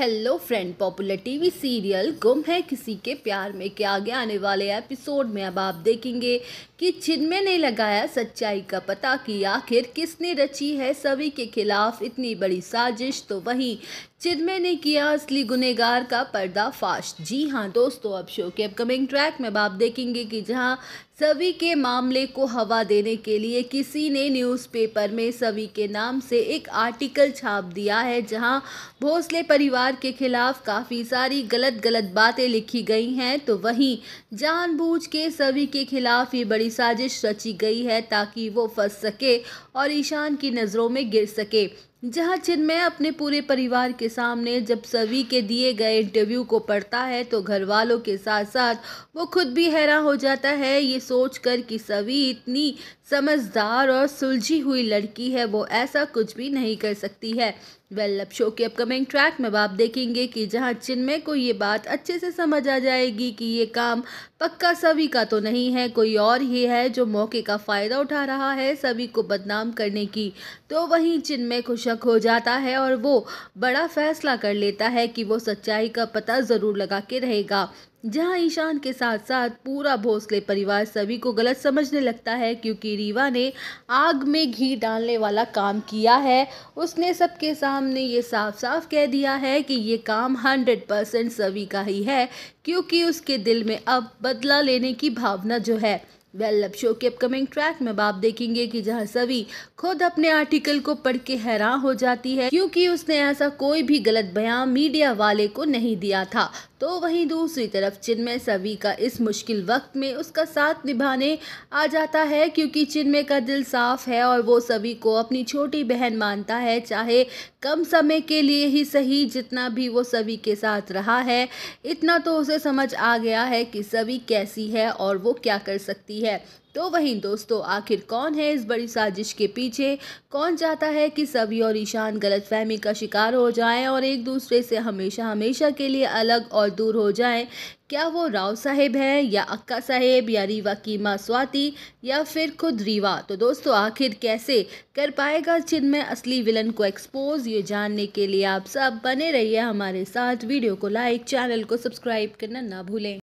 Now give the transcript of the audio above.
hello friend popular TV serial गुम है किसी के प्यार में के आगे आने वाले एपिसोड में अब आप देखेंगे कि चिन्मय ने लगाया सच्चाई का पता कि आखिर किसने रची है सभी के खिलाफ इतनी बड़ी साजिश तो वहीं चिन्मय ने किया असली गुनेगार का पर्दाफाश जी हाँ दोस्तों अब शो के अपकमिंग ट्रैक में अब आप देखेंगे कि जहाँ सभी के मामले को हवा देने के लिए किसी ने न्यूज़पेपर में सभी के नाम से एक आर्टिकल छाप दिया है जहां भोसले परिवार के खिलाफ काफ़ी सारी गलत गलत बातें लिखी गई हैं तो वहीं जानबूझ के सभी के खिलाफ ये बड़ी साजिश रची गई है ताकि वो फंस सके और ईशान की नज़रों में गिर सके जहां चिन्मय अपने पूरे परिवार के सामने जब सभी के दिए गए इंटरव्यू को पढ़ता है तो घर वालों के साथ साथ वो खुद भी हैरान हो जाता है ये सोचकर कि सभी इतनी समझदार और सुलझी हुई लड़की है वो ऐसा कुछ भी नहीं कर सकती है वेल अब शो के अपकमिंग ट्रैक में आप देखेंगे कि जहां चिन्मय को ये बात अच्छे से समझ आ जाएगी कि ये काम पक्का सभी का तो नहीं है कोई और ही है जो मौके का फ़ायदा उठा रहा है सभी को बदनाम करने की तो वहीं चिन्मय खुश शक हो जाता है और वो बड़ा फैसला कर लेता है कि वो सच्चाई का पता ज़रूर लगा के रहेगा जहां ईशान के साथ साथ पूरा भोसले परिवार सभी को गलत समझने लगता है क्योंकि रीवा ने आग में घी डालने वाला काम किया है उसने सबके सामने ये साफ साफ कह दिया है कि ये काम हंड्रेड परसेंट सभी का ही है क्योंकि उसके दिल में अब बदला लेने की भावना जो है वेल लव शो के अपकमिंग ट्रैक में आप देखेंगे कि जहां सभी खुद अपने आर्टिकल को पढ़ के हैरान हो जाती है क्योंकि उसने ऐसा कोई भी गलत बयान मीडिया वाले को नहीं दिया था तो वहीं दूसरी तरफ चिन्मय सभी का इस मुश्किल वक्त में उसका साथ निभाने आ जाता है क्योंकि चिन्मय का दिल साफ है और वो सभी को अपनी छोटी बहन मानता है चाहे कम समय के लिए ही सही जितना भी वो सभी के साथ रहा है इतना तो उसे समझ आ गया है कि सभी कैसी है और वो क्या कर सकती है सकती है तो वहीं दोस्तों आखिर कौन है इस बड़ी साजिश के पीछे कौन चाहता है कि सभी और ईशान गलतफहमी का शिकार हो जाएं और एक दूसरे से हमेशा हमेशा के लिए अलग और दूर हो जाएं क्या वो राव साहेब हैं या अक्का साहेब या रीवा की माँ स्वाति या फिर खुद रीवा तो दोस्तों आखिर कैसे कर पाएगा चिन्ह में असली विलन को एक्सपोज ये जानने के लिए आप सब बने रहिए हमारे साथ वीडियो को लाइक चैनल को सब्सक्राइब करना ना भूलें